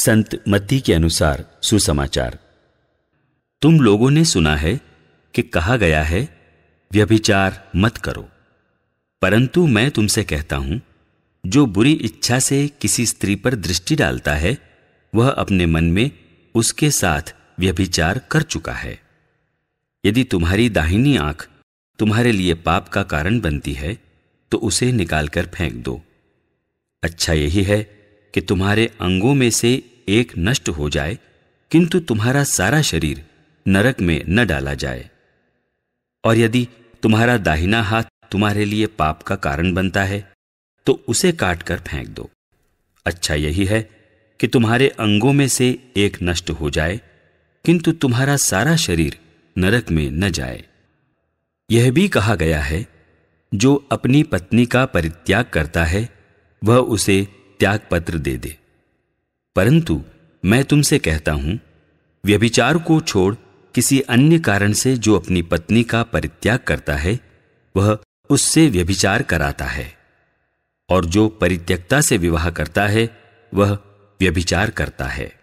संत मत्ती के अनुसार सुसमाचार तुम लोगों ने सुना है कि कहा गया है व्यभिचार मत करो परंतु मैं तुमसे कहता हूं जो बुरी इच्छा से किसी स्त्री पर दृष्टि डालता है वह अपने मन में उसके साथ व्यभिचार कर चुका है यदि तुम्हारी दाहिनी आंख तुम्हारे लिए पाप का कारण बनती है तो उसे निकालकर फेंक दो अच्छा यही है कि तुम्हारे अंगों में से एक नष्ट हो जाए किंतु तुम्हारा सारा शरीर नरक में न डाला जाए और यदि तुम्हारा दाहिना हाथ तुम्हारे लिए पाप का कारण बनता है तो उसे काटकर फेंक दो अच्छा यही है कि तुम्हारे अंगों में से एक नष्ट हो जाए किंतु तुम्हारा सारा शरीर नरक में न जाए यह भी कहा गया है जो अपनी पत्नी का परित्याग करता है वह उसे त्याग पत्र दे दे परंतु मैं तुमसे कहता हूं व्यभिचार को छोड़ किसी अन्य कारण से जो अपनी पत्नी का परित्याग करता है वह उससे व्यभिचार कराता है और जो परित्यक्ता से विवाह करता है वह व्यभिचार करता है